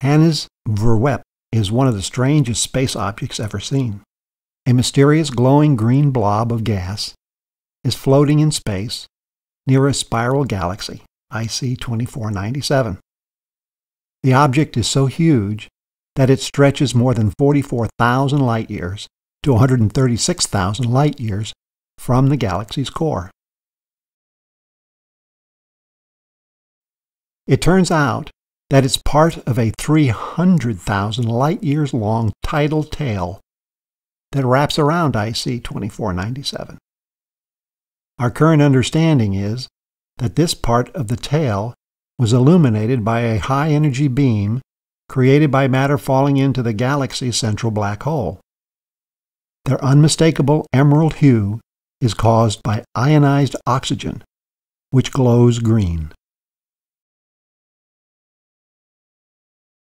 Hannes Verwep is one of the strangest space objects ever seen. A mysterious glowing green blob of gas is floating in space near a spiral galaxy, IC 2497. The object is so huge that it stretches more than 44,000 light years to 136,000 light years from the galaxy's core. It turns out that it's part of a 300,000 light years long tidal tail that wraps around IC 2497. Our current understanding is that this part of the tail was illuminated by a high energy beam created by matter falling into the galaxy's central black hole. Their unmistakable emerald hue is caused by ionized oxygen, which glows green.